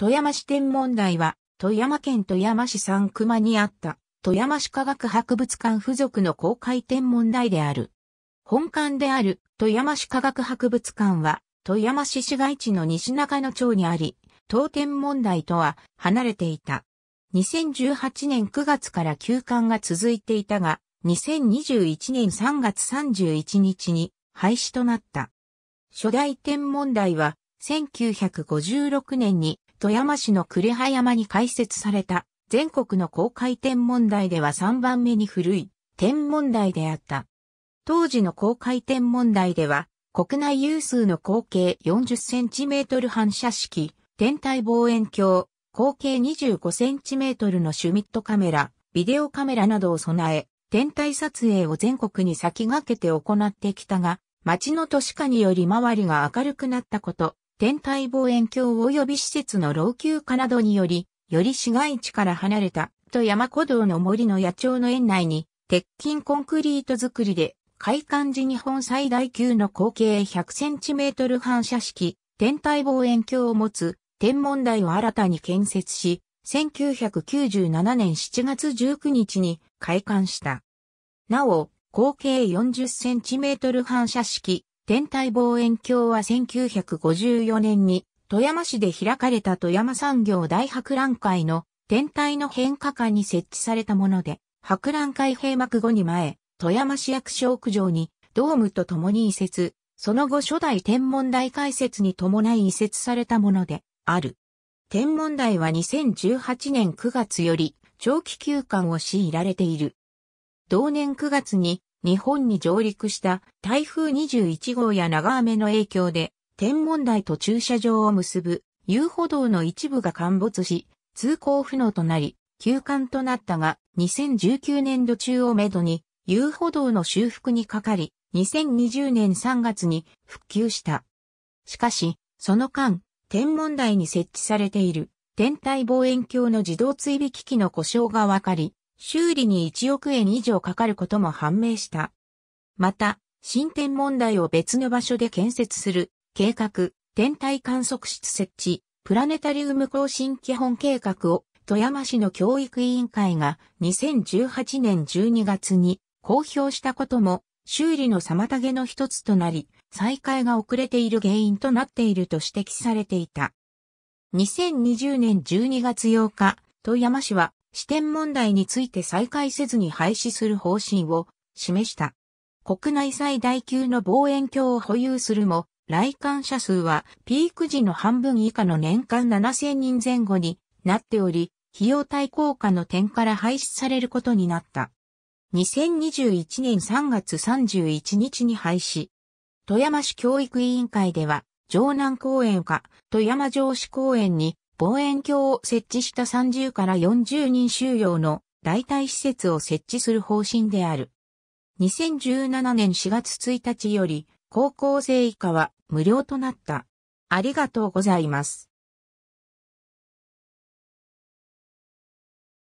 富山市天文台は、富山県富山市三熊にあった、富山市科学博物館付属の公開天文台である。本館である富山市科学博物館は、富山市市街地の西中野町にあり、当天文台とは離れていた。2018年9月から休館が続いていたが、2021年3月31日に廃止となった。初代天文台は、1956年に富山市の呉羽山に開設された全国の公開天文台では3番目に古い天文台であった。当時の公開天文台では国内有数の口径 40cm 反射式、天体望遠鏡、口径 25cm のシュミットカメラ、ビデオカメラなどを備え、天体撮影を全国に先駆けて行ってきたが、町の都市化により周りが明るくなったこと、天体望遠鏡及び施設の老朽化などにより、より市街地から離れた、と山古道の森の野鳥の園内に、鉄筋コンクリート造りで、開館時日本最大級の口径100センチメートル反射式、天体望遠鏡を持つ、天文台を新たに建設し、1997年7月19日に開館した。なお、口径40センチメートル反射式、天体望遠鏡は1954年に富山市で開かれた富山産業大博覧会の天体の変化館に設置されたもので、博覧会閉幕後に前、富山市役所屋上にドームと共に移設、その後初代天文台開設に伴い移設されたものである。天文台は2018年9月より長期休館を強いられている。同年9月に日本に上陸した台風21号や長雨の影響で、天文台と駐車場を結ぶ遊歩道の一部が陥没し、通行不能となり、休館となったが、2019年度中をめどに、遊歩道の修復にかかり、2020年3月に復旧した。しかし、その間、天文台に設置されている天体望遠鏡の自動追尾機器の故障が分かり、修理に1億円以上かかることも判明した。また、進展問題を別の場所で建設する、計画、天体観測室設置、プラネタリウム更新基本計画を、富山市の教育委員会が2018年12月に公表したことも、修理の妨げの一つとなり、再開が遅れている原因となっていると指摘されていた。2020年12月8日、富山市は視点問題について再開せずに廃止する方針を示した。国内最大級の望遠鏡を保有するも、来館者数はピーク時の半分以下の年間7000人前後になっており、費用対効果の点から廃止されることになった。2021年3月31日に廃止。富山市教育委員会では、城南公園か富山城市公園に望遠鏡を設置した30から40人収容の代替施設を設置する方針である。2017年4月1日より高校生以下は無料となった。ありがとうございます。